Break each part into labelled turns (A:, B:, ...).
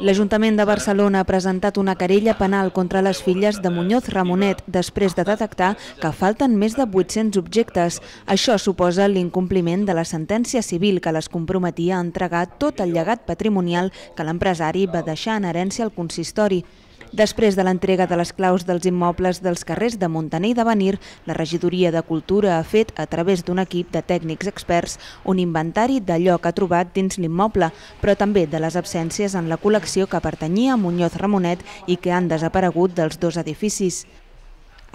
A: L'Ajuntament de Barcelona ha presentat una querella penal contra les filles de Muñoz Ramonet després de detectar que falten més de 800 objectes. Això suposa l'incompliment de la sentència civil que les comprometia a entregar tot el llegat patrimonial que l'empresari va deixar en herència al consistori. Després de l'entrega de les claus dels immobles dels carrers de Montaner i de Venir, la regidoria de Cultura ha fet, a través d'un equip de tècnics experts, un inventari d'allò que ha trobat dins l'immoble, però també de les absències en la col·lecció que pertanyia a Muñoz Ramonet i que han desaparegut dels dos edificis.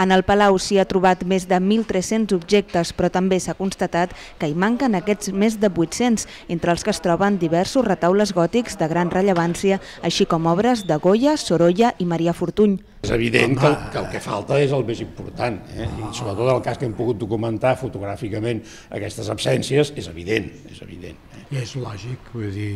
A: En el palau s'hi ha trobat més de 1.300 objectes, però també s'ha constatat que hi manquen aquests més de 800, entre els que es troben diversos retaules gòtics de gran rellevància, així com obres de Goya, Sorolla i Maria Fortuny.
B: És evident que el, que el que falta és el més important, eh? i ah. sobretot el cas que hem pogut documentar fotogràficament aquestes absències, és evident, és evident. Eh? I és
C: lògic, vull dir,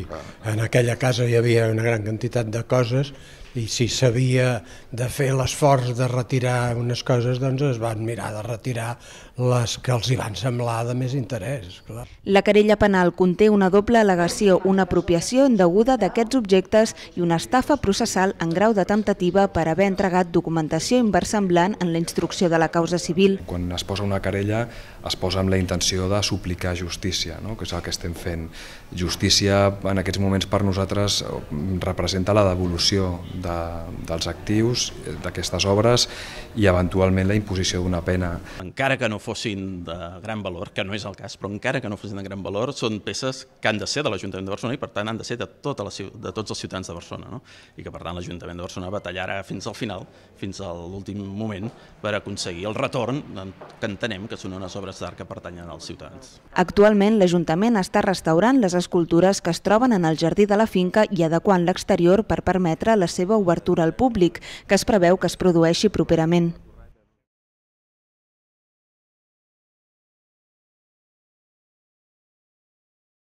C: en aquella casa hi havia una gran quantitat de coses i si s'havia de fer l'esforç de retirar unes coses, doncs es van mirar de retirar les que els hi van semblar de més interès.
A: Clar. La querella penal conté una doble al·legació, una apropiació indeguda d'aquests objectes i una estafa processal en grau de temptativa per haver entregat documentació inversemblant en la instrucció de la causa civil.
C: Quan es posa una querella es posa amb la intenció de suplicar justícia, no? que és el que estem fent. Justícia en aquests moments per nosaltres representa la devolució de, dels actius eh, d'aquestes obres i eventualment la imposició d'una pena.
B: Encara que no fossin de gran valor, que no és el cas, però encara que no fossin de gran valor, són peces que han de ser de l'Ajuntament de Barcelona i per tant han de ser de, tota la, de tots els ciutadans de Barcelona. No? I que per tant l'Ajuntament de Barcelona batallarà fins al final, fins a l'últim moment, per aconseguir el retorn que entenem que són unes obres d'art que pertanyen als ciutadans.
A: Actualment l'Ajuntament està restaurant les escultures que es troben en el jardí de la finca i adequant l'exterior per permetre la seva seva obertura al públic, que es preveu que es produeixi properament.